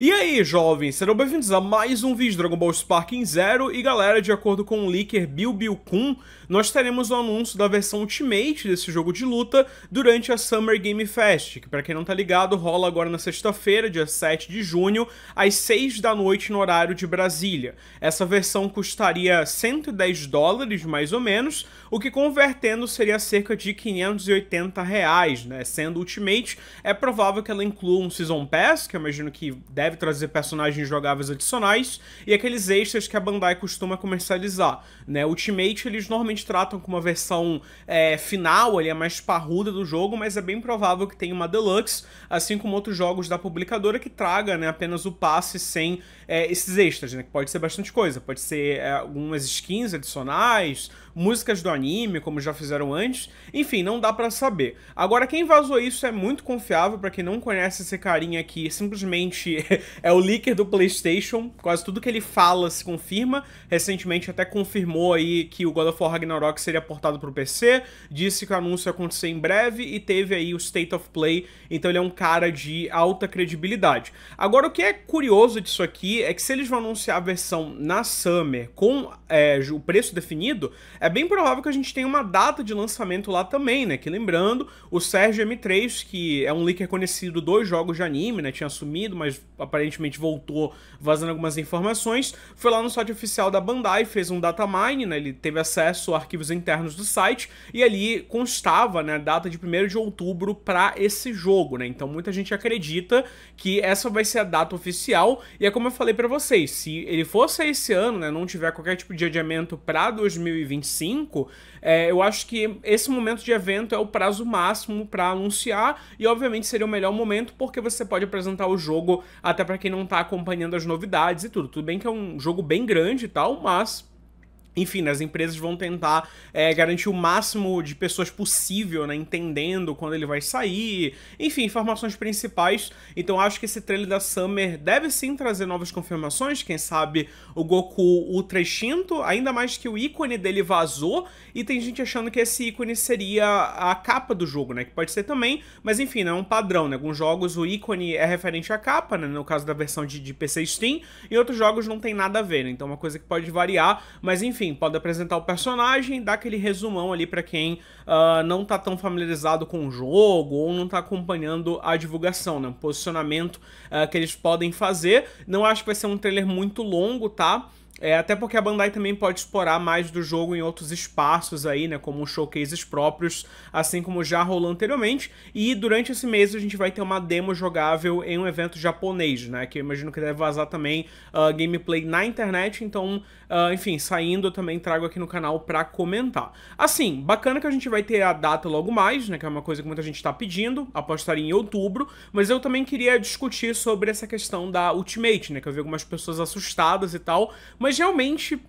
E aí, jovens, serão bem-vindos a mais um vídeo de Dragon Ball Sparking Zero e galera, de acordo com o leaker Bill Bill Kun, nós teremos o anúncio da versão Ultimate desse jogo de luta durante a Summer Game Fest, que pra quem não tá ligado, rola agora na sexta-feira, dia 7 de junho, às 6 da noite no horário de Brasília. Essa versão custaria 110 dólares, mais ou menos, o que convertendo seria cerca de 580 reais, né? Sendo Ultimate, é provável que ela inclua um Season Pass, que eu imagino que deve deve trazer personagens jogáveis adicionais e aqueles extras que a Bandai costuma comercializar. Né? Ultimate eles normalmente tratam com uma versão é, final, é mais parruda do jogo, mas é bem provável que tenha uma Deluxe, assim como outros jogos da publicadora que traga né, apenas o passe sem é, esses extras, né? que pode ser bastante coisa, pode ser é, algumas skins adicionais, músicas do anime, como já fizeram antes. Enfim, não dá para saber. Agora, quem vazou isso é muito confiável, para quem não conhece esse carinha aqui, simplesmente é o leaker do PlayStation. Quase tudo que ele fala se confirma. Recentemente até confirmou aí que o God of War Ragnarok seria portado pro PC, disse que o anúncio ia acontecer em breve e teve aí o State of Play, então ele é um cara de alta credibilidade. Agora, o que é curioso disso aqui é que se eles vão anunciar a versão na Summer com é, o preço definido, é é bem provável que a gente tenha uma data de lançamento lá também, né? Que lembrando, o Sérgio M3, que é um leaker conhecido dos jogos de anime, né? Tinha sumido, mas aparentemente voltou vazando algumas informações. Foi lá no site oficial da Bandai, fez um data mine, né? Ele teve acesso a arquivos internos do site e ali constava, né, a data de 1 de outubro para esse jogo, né? Então muita gente acredita que essa vai ser a data oficial e é como eu falei para vocês, se ele fosse esse ano, né, não tiver qualquer tipo de adiamento para 2025, é, eu acho que esse momento de evento é o prazo máximo para anunciar e obviamente seria o melhor momento porque você pode apresentar o jogo até para quem não tá acompanhando as novidades e tudo. Tudo bem que é um jogo bem grande e tal, mas enfim, né, as empresas vão tentar é, garantir o máximo de pessoas possível, né? Entendendo quando ele vai sair, enfim, informações principais. Então acho que esse trailer da Summer deve sim trazer novas confirmações. Quem sabe o Goku Ultra Extinto, ainda mais que o ícone dele vazou. E tem gente achando que esse ícone seria a capa do jogo, né? Que pode ser também, mas enfim, não né, é um padrão, né? Alguns jogos o ícone é referente à capa, né? No caso da versão de, de PC Steam, e outros jogos não tem nada a ver, né? Então é uma coisa que pode variar, mas enfim enfim, pode apresentar o personagem, dar aquele resumão ali para quem uh, não tá tão familiarizado com o jogo ou não tá acompanhando a divulgação, né? O posicionamento uh, que eles podem fazer. Não acho que vai ser um trailer muito longo, tá? É, até porque a Bandai também pode explorar mais do jogo em outros espaços aí, né, como showcases próprios, assim como já rolou anteriormente. E durante esse mês a gente vai ter uma demo jogável em um evento japonês, né, que eu imagino que deve vazar também uh, gameplay na internet. Então, uh, enfim, saindo eu também trago aqui no canal pra comentar. Assim, bacana que a gente vai ter a data logo mais, né, que é uma coisa que muita gente tá pedindo, apostaria em outubro, mas eu também queria discutir sobre essa questão da Ultimate, né, que eu vi algumas pessoas assustadas e tal, mas mas realmente,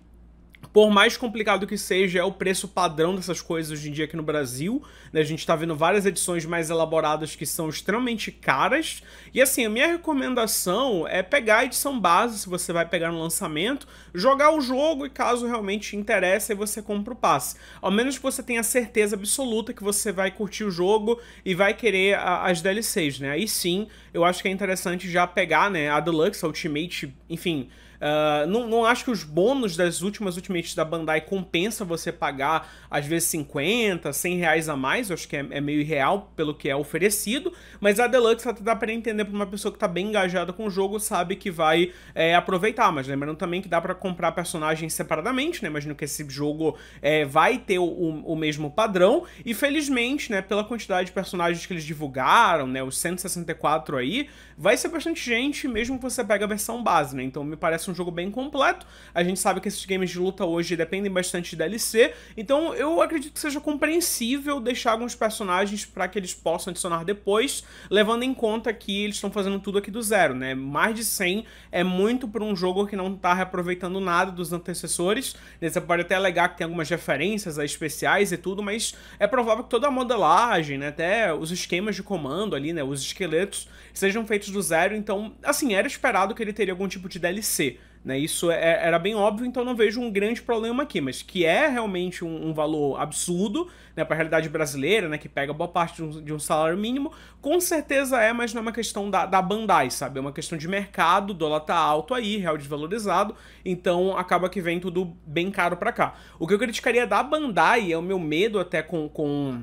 por mais complicado que seja, é o preço padrão dessas coisas hoje em dia aqui no Brasil. Né? A gente está vendo várias edições mais elaboradas que são extremamente caras. E assim, a minha recomendação é pegar a edição base, se você vai pegar no lançamento, jogar o jogo e caso realmente interesse, aí você compra o passe. Ao menos que você tenha certeza absoluta que você vai curtir o jogo e vai querer a, as DLCs, né? Aí sim, eu acho que é interessante já pegar, né, a Deluxe, a Ultimate, enfim Uh, não, não acho que os bônus das últimas Ultimates da Bandai compensa você pagar, às vezes, 50, 100 reais a mais. Eu acho que é, é meio irreal pelo que é oferecido. Mas a Deluxe até dá pra entender pra uma pessoa que tá bem engajada com o jogo, sabe que vai é, aproveitar. Mas lembrando também que dá para comprar personagens separadamente, né? Imagino que esse jogo é, vai ter o, o, o mesmo padrão. E felizmente, né, pela quantidade de personagens que eles divulgaram, né, os 164 aí, vai ser bastante gente, mesmo que você pegue a versão base, né? Então me parece um jogo bem completo. A gente sabe que esses games de luta hoje dependem bastante de DLC, então eu acredito que seja compreensível deixar alguns personagens para que eles possam adicionar depois, levando em conta que eles estão fazendo tudo aqui do zero, né? Mais de 100 é muito para um jogo que não está reaproveitando nada dos antecessores. Você pode até alegar que tem algumas referências a especiais e tudo, mas é provável que toda a modelagem, né? até os esquemas de comando ali, né, os esqueletos, sejam feitos do zero, então, assim, era esperado que ele teria algum tipo de DLC. Né? Isso é, é, era bem óbvio, então não vejo um grande problema aqui, mas que é realmente um, um valor absurdo né, para a realidade brasileira, né, que pega boa parte de um, de um, salário mínimo, com certeza é, mas não é uma questão da, da Bandai, sabe? É uma questão de mercado, dólar tá alto aí, real desvalorizado, então acaba que vem tudo bem caro para cá. O que eu criticaria da Bandai é o meu medo até com, com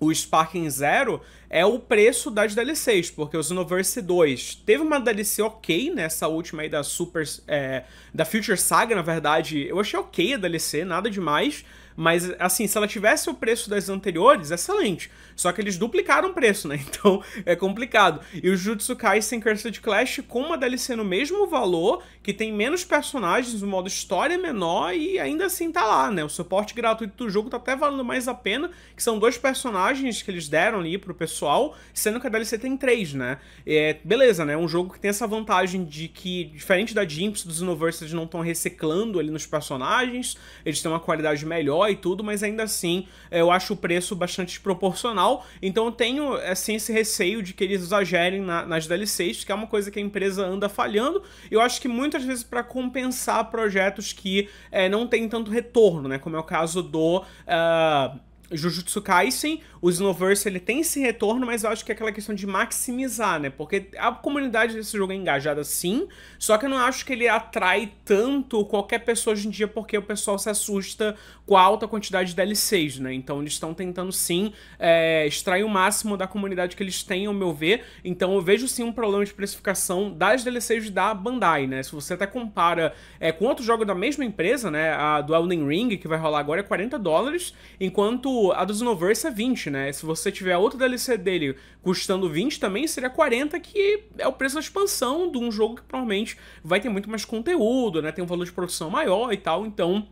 o Sparking Zero é o preço das DLCs, porque o Xenoverse 2 teve uma DLC ok nessa última aí da Super. É, da Future Saga, na verdade. Eu achei ok a DLC, nada demais. Mas, assim, se ela tivesse o preço das anteriores, excelente. Só que eles duplicaram o preço, né? Então é complicado. E o Jutsu Kaisen Cursed Clash com uma DLC no mesmo valor, que tem menos personagens, o modo história é menor e ainda assim tá lá, né? O suporte gratuito do jogo tá até valendo mais a pena, que são dois personagens que eles deram ali pro pessoal, sendo que a DLC tem três, né? É, beleza, né? É um jogo que tem essa vantagem de que, diferente da Jinx dos Universes não estão reciclando ali nos personagens, eles têm uma qualidade melhor e tudo, mas ainda assim é, eu acho o preço bastante desproporcional. Então eu tenho é, assim esse receio de que eles exagerem na, nas DLCs, que é uma coisa que a empresa anda falhando. Eu acho que muitas vezes para compensar projetos que é, não tem tanto retorno, né? Como é o caso do. Uh, Jujutsu Kaisen, o Snowverse, ele tem esse retorno, mas eu acho que é aquela questão de maximizar, né? Porque a comunidade desse jogo é engajada sim, só que eu não acho que ele atrai tanto qualquer pessoa hoje em dia, porque o pessoal se assusta com a alta quantidade de DLCs, né? Então eles estão tentando sim é, extrair o máximo da comunidade que eles têm, ao meu ver. Então eu vejo sim um problema de precificação das DLCs da Bandai, né? Se você até compara é, com outro jogo da mesma empresa, né? A do Elden Ring, que vai rolar agora, é 40 dólares, enquanto a do Xenoverse é 20, né? Se você tiver outro DLC dele custando 20 também, seria 40, que é o preço da expansão de um jogo que provavelmente vai ter muito mais conteúdo, né? Tem um valor de produção maior e tal, então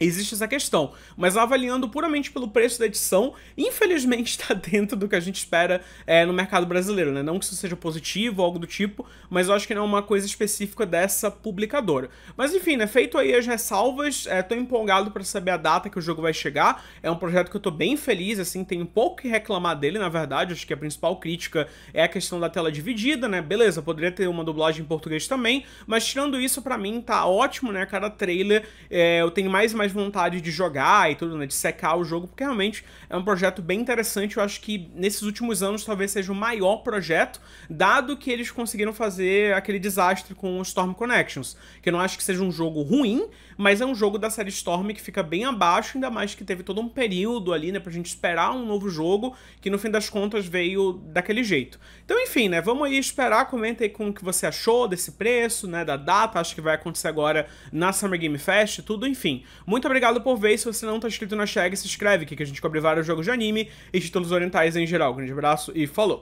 Existe essa questão, mas avaliando puramente pelo preço da edição, infelizmente está dentro do que a gente espera é, no mercado brasileiro, né? Não que isso seja positivo ou algo do tipo, mas eu acho que não é uma coisa específica dessa publicadora. Mas enfim, né? Feito aí as ressalvas, é, tô empolgado para saber a data que o jogo vai chegar. É um projeto que eu tô bem feliz, assim, tenho pouco que reclamar dele, na verdade. Acho que a principal crítica é a questão da tela dividida, né? Beleza, poderia ter uma dublagem em português também, mas tirando isso, para mim tá ótimo, né? Cada trailer é, eu tenho mais e mais mais vontade de jogar e tudo, né? De secar o jogo, porque realmente é um projeto bem interessante. Eu acho que nesses últimos anos talvez seja o maior projeto, dado que eles conseguiram fazer aquele desastre com o Storm Connections. Que eu não acho que seja um jogo ruim, mas é um jogo da série Storm que fica bem abaixo, ainda mais que teve todo um período ali, né? Pra gente esperar um novo jogo, que no fim das contas veio daquele jeito. Então, enfim, né? Vamos aí esperar, comenta aí com o que você achou desse preço, né? Da data, acho que vai acontecer agora na Summer Game Fest, tudo, enfim. Muito muito obrigado por ver. Se você não tá inscrito na Chega, se inscreve aqui que a gente cobre vários jogos de anime e títulos orientais em geral. Grande abraço e falou!